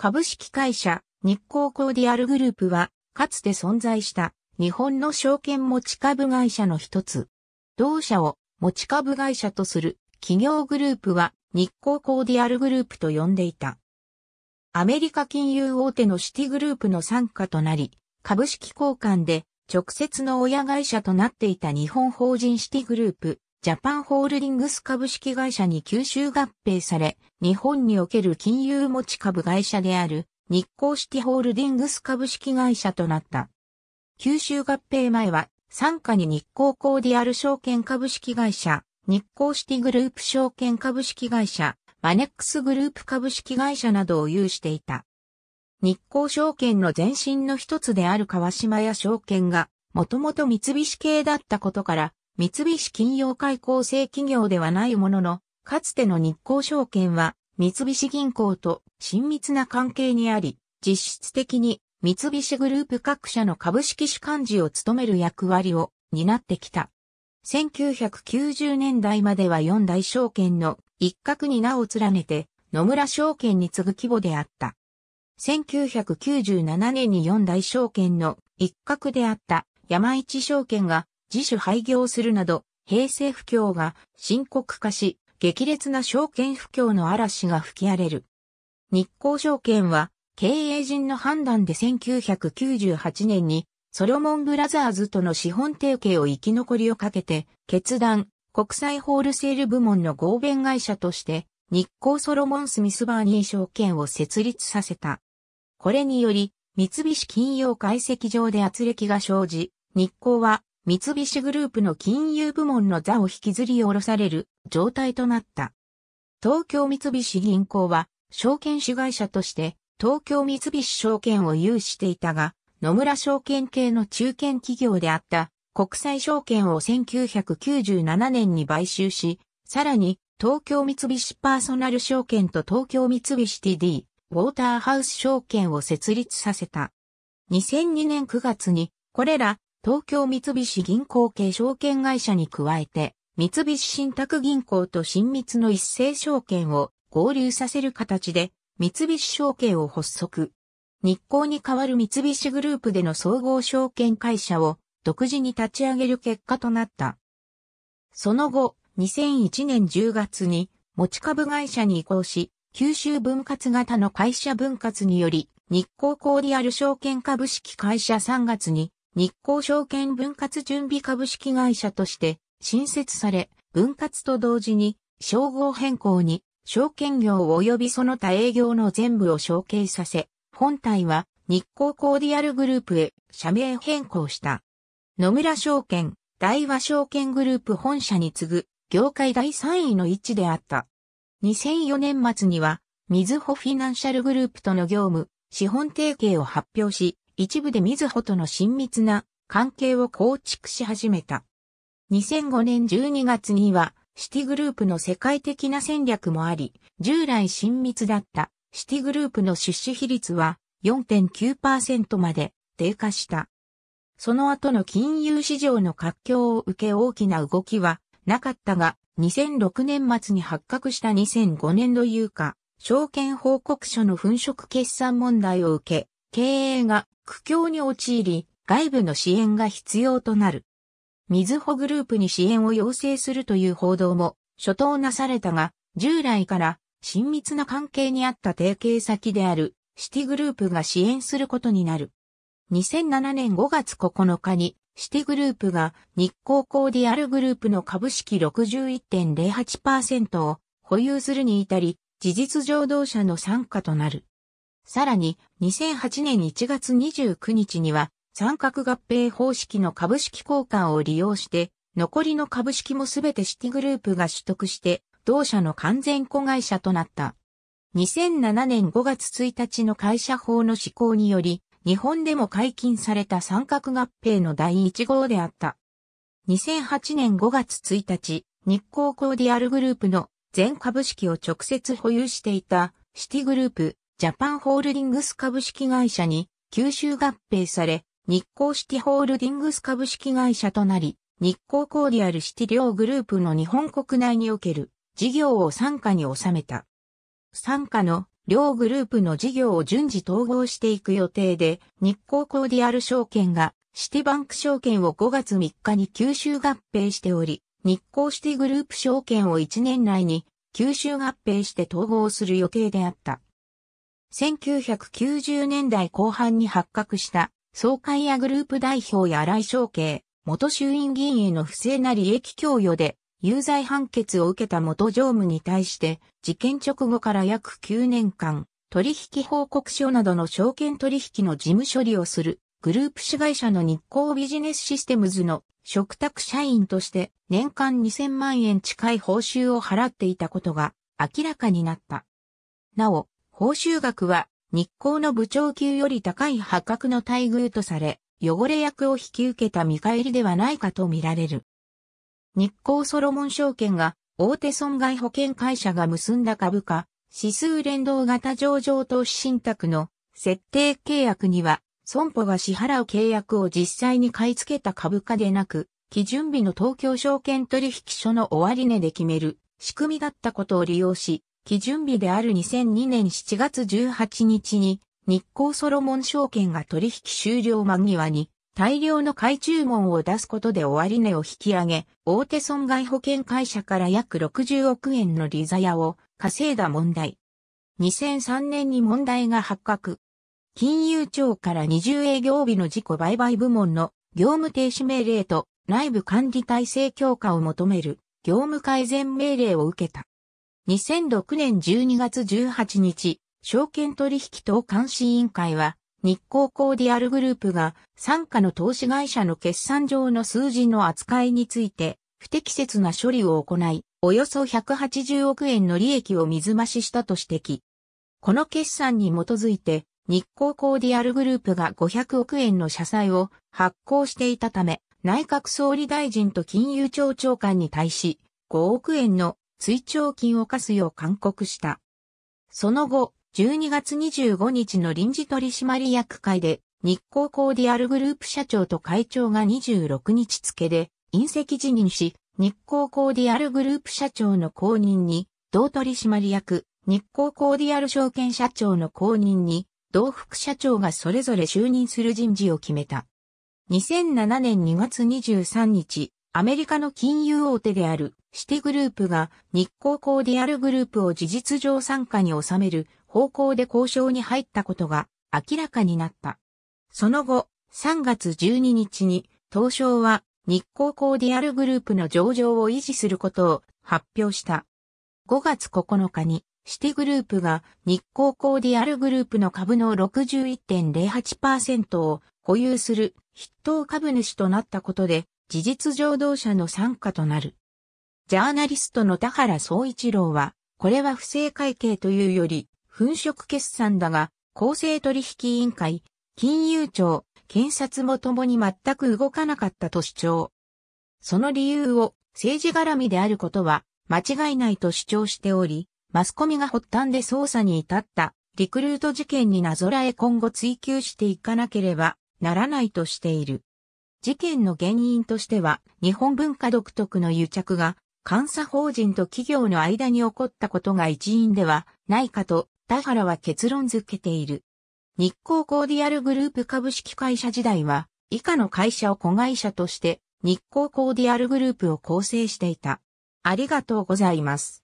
株式会社日光コーディアルグループは、かつて存在した日本の証券持ち株会社の一つ。同社を持ち株会社とする企業グループは日光コーディアルグループと呼んでいた。アメリカ金融大手のシティグループの参加となり、株式交換で直接の親会社となっていた日本法人シティグループジャパンホールディングス株式会社に吸収合併され、日本における金融持ち株会社である日光シティホールディングス株式会社となった。吸収合併前は、傘下に日光コーディアル証券株式会社、日光シティグループ証券株式会社、マネックスグループ株式会社などを有していた。日光証券の前身の一つである川島屋証券が、もともと三菱系だったことから、三菱金融会構成企業ではないものの、かつての日興証券は三菱銀行と親密な関係にあり、実質的に三菱グループ各社の株式主幹事を務める役割を担ってきた。1990年代までは四大証券の一角に名を連ねて野村証券に次ぐ規模であった。1997年に四大証券の一角であった山一証券が自主廃業するなど、平成不況が深刻化し、激烈な証券不況の嵐が吹き荒れる。日興証券は、経営陣の判断で1998年に、ソロモンブラザーズとの資本提携を生き残りをかけて、決断、国際ホールセール部門の合弁会社として、日興ソロモンスミスバーニー証券を設立させた。これにより、三菱金融解析上で圧力が生じ、日興は三菱グループの金融部門の座を引きずり下ろされる状態となった。東京三菱銀行は、証券主会社として、東京三菱証券を有していたが、野村証券系の中堅企業であった国際証券を1997年に買収し、さらに東京三菱パーソナル証券と東京三菱 TD、ウォーターハウス証券を設立させた。2002年9月に、これら東京三菱銀行系証券会社に加えて、三菱信託銀行と親密の一斉証券を合流させる形で、三菱証券を発足。日光に代わる三菱グループでの総合証券会社を独自に立ち上げる結果となった。その後、2001年10月に持ち株会社に移行し、九州分割型の会社分割により、日光コーディアル証券株式会社3月に日興証券分割準備株式会社として新設され、分割と同時に、称号変更に、証券業及びその他営業の全部を承継させ、本体は日光コーディアルグループへ社名変更した。野村証券、大和証券グループ本社に次ぐ、業界第3位の位置であった。2004年末には、みずほフィナンシャルグループとの業務、資本提携を発表し、一部で水穂との親密な関係を構築し始めた。2005年12月には、シティグループの世界的な戦略もあり、従来親密だったシティグループの出資比率は4.9%まで低下した。その後の金融市場の活況を受け大きな動きはなかったが、2006年末に発覚した2005年度有価、証券報告書の粉飾決算問題を受け、経営が苦境に陥り、外部の支援が必要となる。水穂グループに支援を要請するという報道も初頭なされたが、従来から親密な関係にあった提携先であるシティグループが支援することになる。2007年5月9日にシティグループが日光コーディアルグループの株式61.08%を保有するに至り、事実上同社の参加となる。さらに、2008年1月29日には、三角合併方式の株式交換を利用して、残りの株式もすべてシティグループが取得して、同社の完全子会社となった。2007年5月1日の会社法の施行により、日本でも解禁された三角合併の第1号であった。2008年5月1日、日光コーディアルグループの全株式を直接保有していたシティグループ、ジャパンホールディングス株式会社に吸収合併され、日光シティホールディングス株式会社となり、日光コーディアルシティ両グループの日本国内における事業を参加に収めた。参加の両グループの事業を順次統合していく予定で、日光コーディアル証券がシティバンク証券を5月3日に吸収合併しており、日光シティグループ証券を1年内に吸収合併して統合する予定であった。1990年代後半に発覚した総会やグループ代表や荒井翔慶、元衆院議員への不正な利益供与で有罪判決を受けた元常務に対して、事件直後から約9年間、取引報告書などの証券取引の事務処理をするグループ市会社の日光ビジネスシステムズの嘱託社員として年間2000万円近い報酬を払っていたことが明らかになった。なお、報酬額は日光の部長級より高い破格の待遇とされ、汚れ役を引き受けた見返りではないかとみられる。日光ソロモン証券が大手損害保険会社が結んだ株価、指数連動型上場投資信託の設定契約には、損保が支払う契約を実際に買い付けた株価でなく、基準日の東京証券取引所の終値で決める仕組みだったことを利用し、基準日である2002年7月18日に日光ソロモン証券が取引終了間際に大量の買い注文を出すことで終値を引き上げ、大手損害保険会社から約60億円の利ザヤを稼いだ問題。2003年に問題が発覚。金融庁から20営業日の自己売買部門の業務停止命令と内部管理体制強化を求める業務改善命令を受けた。2006年12月18日、証券取引等監視委員会は、日光コーディアルグループが、参加の投資会社の決算上の数字の扱いについて、不適切な処理を行い、およそ180億円の利益を水増ししたと指摘。この決算に基づいて、日光コーディアルグループが500億円の社債を発行していたため、内閣総理大臣と金融庁長官に対し、5億円の追徴金を課すよう勧告した。その後、12月25日の臨時取締役会で、日光コーディアルグループ社長と会長が26日付で、隕石辞任し、日光コーディアルグループ社長の後任に、同取締役、日光コーディアル証券社長の後任に、同副社長がそれぞれ就任する人事を決めた。2007年2月23日、アメリカの金融大手であるシティグループが日光コーディアルグループを事実上参加に収める方向で交渉に入ったことが明らかになった。その後、3月12日に東証は日光コーディアルグループの上場を維持することを発表した。5月9日にシティグループが日光コーディアルグループの株の61.08%を保有する筆頭株主となったことで事実上同社の参加となる。ジャーナリストの田原総一郎は、これは不正会計というより、粉飾決算だが、公正取引委員会、金融庁、検察も共に全く動かなかったと主張。その理由を政治絡みであることは間違いないと主張しており、マスコミが発端で捜査に至ったリクルート事件になぞらえ今後追及していかなければならないとしている。事件の原因としては、日本文化独特の癒着が、監査法人と企業の間に起こったことが一因ではないかと、田原は結論づけている。日光コーディアルグループ株式会社時代は、以下の会社を子会社として、日光コーディアルグループを構成していた。ありがとうございます。